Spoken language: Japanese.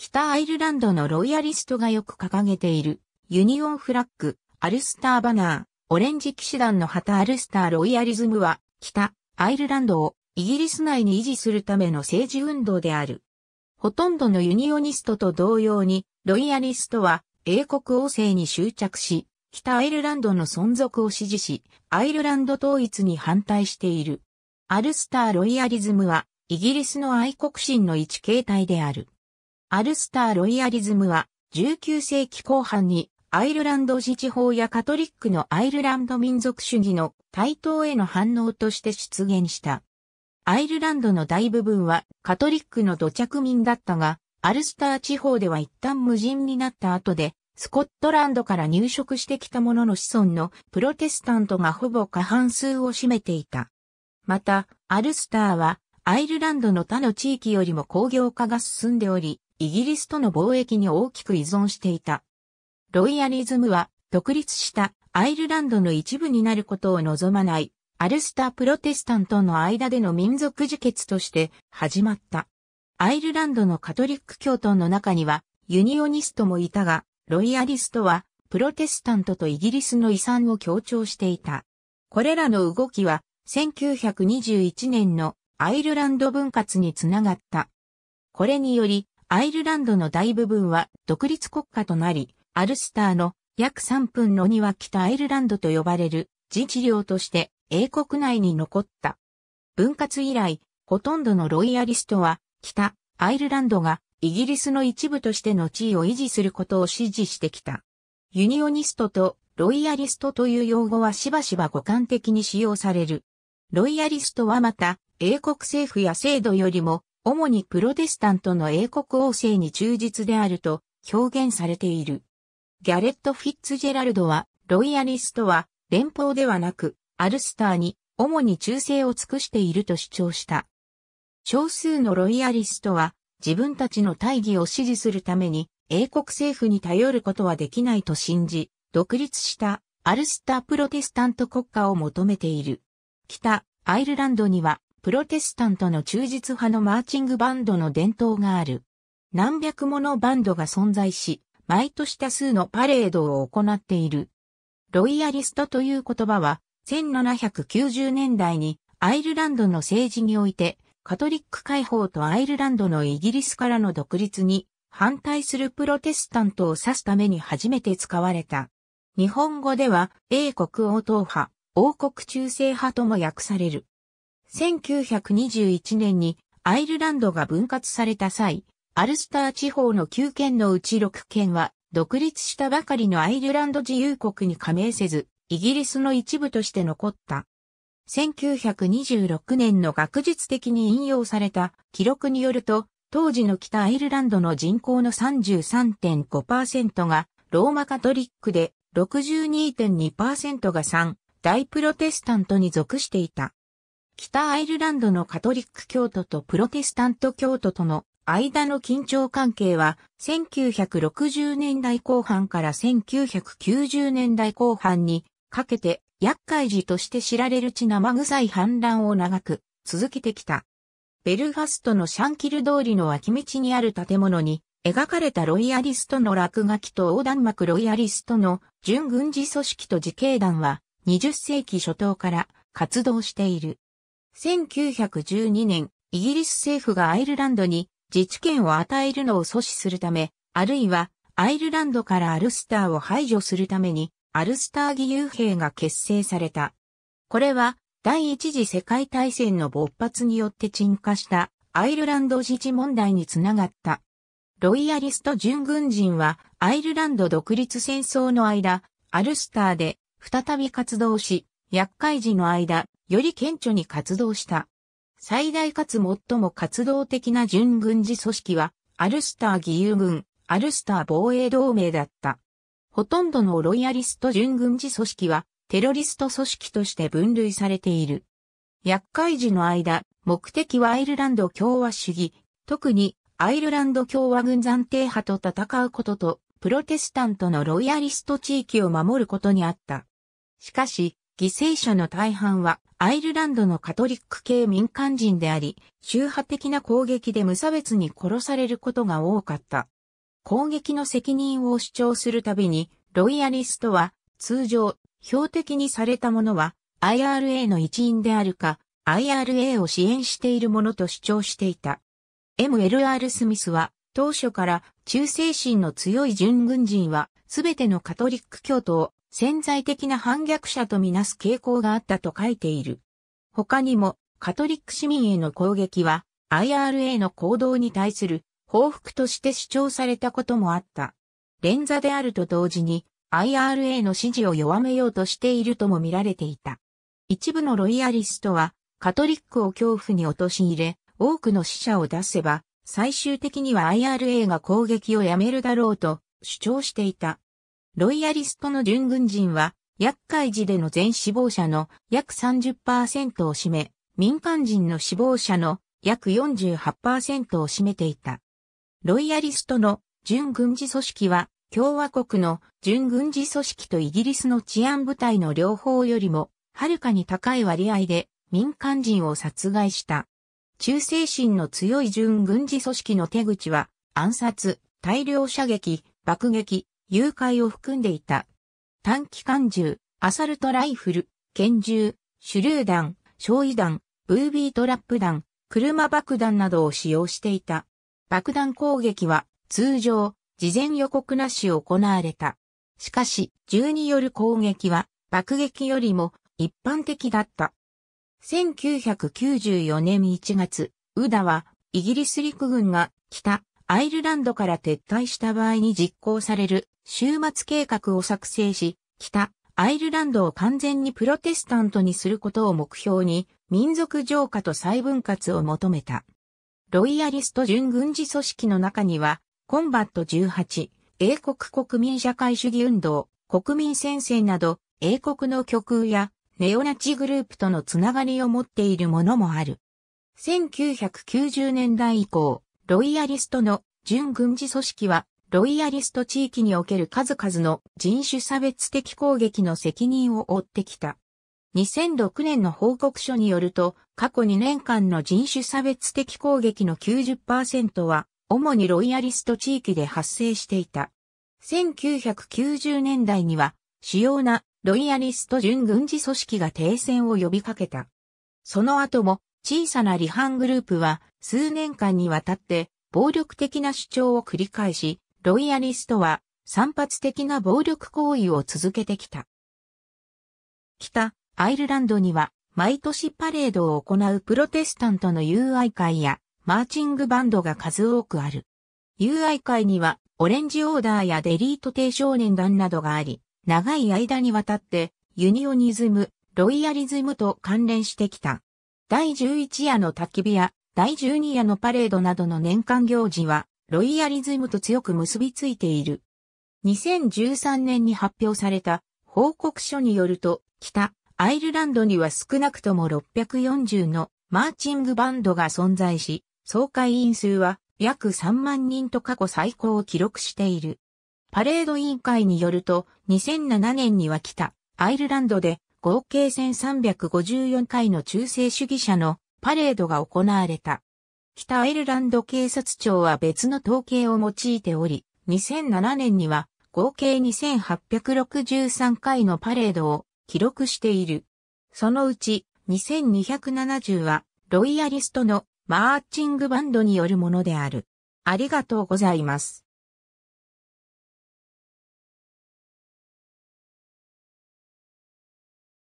北アイルランドのロイヤリストがよく掲げている、ユニオンフラッグ、アルスターバナー、オレンジ騎士団の旗アルスターロイヤリズムは、北アイルランドをイギリス内に維持するための政治運動である。ほとんどのユニオニストと同様に、ロイヤリストは英国王政に執着し、北アイルランドの存続を支持し、アイルランド統一に反対している。アルスターロイヤリズムは、イギリスの愛国心の一形態である。アルスター・ロイヤリズムは、19世紀後半にアイルランド自治法やカトリックのアイルランド民族主義の対等への反応として出現した。アイルランドの大部分はカトリックの土着民だったが、アルスター地方では一旦無人になった後で、スコットランドから入植してきた者の子孫のプロテスタントがほぼ過半数を占めていた。また、アルスターはアイルランドの他の地域よりも工業化が進んでおり、イギリスとの貿易に大きく依存していた。ロイヤリズムは独立したアイルランドの一部になることを望まないアルスタープロテスタントの間での民族自決として始まった。アイルランドのカトリック教徒の中にはユニオニストもいたが、ロイヤリストはプロテスタントとイギリスの遺産を強調していた。これらの動きは1921年のアイルランド分割につながった。これによりアイルランドの大部分は独立国家となり、アルスターの約3分の2は北アイルランドと呼ばれる自治領として英国内に残った。分割以来、ほとんどのロイヤリストは北アイルランドがイギリスの一部としての地位を維持することを支持してきた。ユニオニストとロイヤリストという用語はしばしば互換的に使用される。ロイヤリストはまた英国政府や制度よりも主にプロテスタントの英国王政に忠実であると表現されている。ギャレット・フィッツジェラルドは、ロイヤリストは連邦ではなく、アルスターに主に忠誠を尽くしていると主張した。少数のロイヤリストは自分たちの大義を支持するために英国政府に頼ることはできないと信じ、独立したアルスタープロテスタント国家を求めている。北アイルランドにはプロテスタントの忠実派のマーチングバンドの伝統がある。何百ものバンドが存在し、毎年多数のパレードを行っている。ロイヤリストという言葉は、1790年代にアイルランドの政治において、カトリック解放とアイルランドのイギリスからの独立に反対するプロテスタントを指すために初めて使われた。日本語では、英国王党派、王国中世派とも訳される。1921年にアイルランドが分割された際、アルスター地方の9県のうち6県は独立したばかりのアイルランド自由国に加盟せず、イギリスの一部として残った。1926年の学術的に引用された記録によると、当時の北アイルランドの人口の33.5%がローマカトリックで62.2%が3大プロテスタントに属していた。北アイルランドのカトリック教徒とプロテスタント教徒との間の緊張関係は1960年代後半から1990年代後半にかけて厄介児として知られる血生臭い反乱を長く続けてきた。ベルファストのシャンキル通りの脇道にある建物に描かれたロイヤリストの落書きと横断幕ロイヤリストの準軍事組織と自警団は20世紀初頭から活動している。1912年、イギリス政府がアイルランドに自治権を与えるのを阻止するため、あるいはアイルランドからアルスターを排除するために、アルスター義勇兵が結成された。これは、第一次世界大戦の勃発によって沈下したアイルランド自治問題につながった。ロイヤリスト準軍人はアイルランド独立戦争の間、アルスターで再び活動し、厄介時の間、より顕著に活動した。最大かつ最も活動的な準軍事組織は、アルスター義勇軍、アルスター防衛同盟だった。ほとんどのロイヤリスト準軍事組織は、テロリスト組織として分類されている。厄介時の間、目的はアイルランド共和主義、特にアイルランド共和軍暫定派と戦うことと、プロテスタントのロイヤリスト地域を守ることにあった。しかし、犠牲者の大半はアイルランドのカトリック系民間人であり、宗派的な攻撃で無差別に殺されることが多かった。攻撃の責任を主張するたびに、ロイヤリストは、通常、標的にされた者は、IRA の一員であるか、IRA を支援しているものと主張していた。MLR スミスは、当初から忠誠心の強い準軍人は、すべてのカトリック教徒を潜在的な反逆者とみなす傾向があったと書いている。他にも、カトリック市民への攻撃は、IRA の行動に対する報復として主張されたこともあった。連座であると同時に、IRA の支持を弱めようとしているとも見られていた。一部のロイヤリストは、カトリックを恐怖に陥れ、多くの死者を出せば、最終的には IRA が攻撃をやめるだろうと主張していた。ロイヤリストの準軍人は、厄介時での全死亡者の約30%を占め、民間人の死亡者の約48%を占めていた。ロイヤリストの準軍事組織は、共和国の準軍事組織とイギリスの治安部隊の両方よりも、はるかに高い割合で民間人を殺害した。忠誠心の強い準軍事組織の手口は、暗殺、大量射撃、爆撃、誘拐を含んでいた。短期間銃、アサルトライフル、拳銃、手榴弾、焼夷弾、ブービートラップ弾、車爆弾などを使用していた。爆弾攻撃は通常、事前予告なし行われた。しかし、銃による攻撃は爆撃よりも一般的だった。1994年1月、ウダはイギリス陸軍が北アイルランドから撤退した場合に実行される終末計画を作成し、北アイルランドを完全にプロテスタントにすることを目標に民族浄化と再分割を求めた。ロイヤリスト準軍事組織の中には、コンバット18、英国国民社会主義運動、国民戦線など、英国の極右やネオナチグループとのつながりを持っているものもある。1990年代以降、ロイヤリストの準軍事組織は、ロイヤリスト地域における数々の人種差別的攻撃の責任を負ってきた。2006年の報告書によると、過去2年間の人種差別的攻撃の90%は、主にロイヤリスト地域で発生していた。1990年代には、主要なロイヤリスト準軍事組織が停戦を呼びかけた。その後も小さな離反グループは数年間にわたって暴力的な主張を繰り返し、ロイヤリストは散発的な暴力行為を続けてきた。北、アイルランドには毎年パレードを行うプロテスタントの友愛会やマーチングバンドが数多くある。友愛会にはオレンジオーダーやデリート低少年団などがあり、長い間にわたってユニオニズム、ロイヤリズムと関連してきた。第11夜の焚き火や、第12夜のパレードなどの年間行事は、ロイヤリズムと強く結びついている。2013年に発表された報告書によると、北アイルランドには少なくとも640のマーチングバンドが存在し、総会員数は約3万人と過去最高を記録している。パレード委員会によると、2007年には北アイルランドで合計1354回の中世主義者のパレードが行われた。北アイルランド警察庁は別の統計を用いており、2007年には合計2863回のパレードを記録している。そのうち2270はロイヤリストのマーチングバンドによるものである。ありがとうございます。